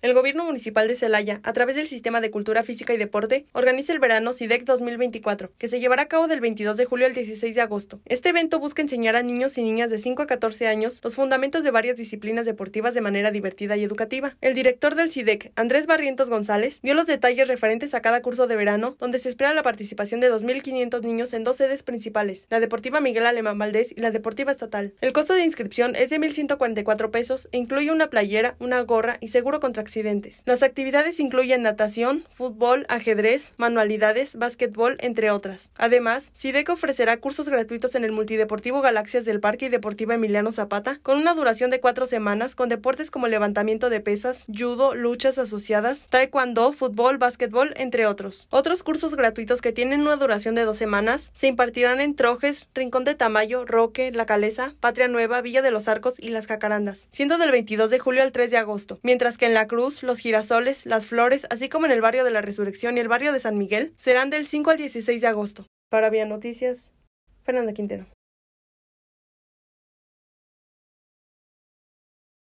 El gobierno municipal de Celaya, a través del Sistema de Cultura Física y Deporte, organiza el verano CIDEC 2024, que se llevará a cabo del 22 de julio al 16 de agosto. Este evento busca enseñar a niños y niñas de 5 a 14 años los fundamentos de varias disciplinas deportivas de manera divertida y educativa. El director del CIDEC, Andrés Barrientos González, dio los detalles referentes a cada curso de verano, donde se espera la participación de 2.500 niños en dos sedes principales, la Deportiva Miguel Alemán Valdés y la Deportiva Estatal. El costo de inscripción es de 1.144 pesos e incluye una playera, una gorra y seguro contra accidentes. Las actividades incluyen natación, fútbol, ajedrez, manualidades, básquetbol, entre otras. Además, SIDEC ofrecerá cursos gratuitos en el Multideportivo Galaxias del Parque y Deportiva Emiliano Zapata, con una duración de cuatro semanas, con deportes como levantamiento de pesas, judo, luchas asociadas, taekwondo, fútbol, básquetbol, entre otros. Otros cursos gratuitos que tienen una duración de dos semanas se impartirán en Trojes, Rincón de Tamayo, Roque, La Caleza, Patria Nueva, Villa de los Arcos y Las Jacarandas, siendo del 22 de julio al 3 de agosto, mientras que en la Cruz Cruz, Los Girasoles, Las Flores, así como en el barrio de la Resurrección y el barrio de San Miguel, serán del 5 al 16 de agosto. Para Vía Noticias, Fernanda Quintero.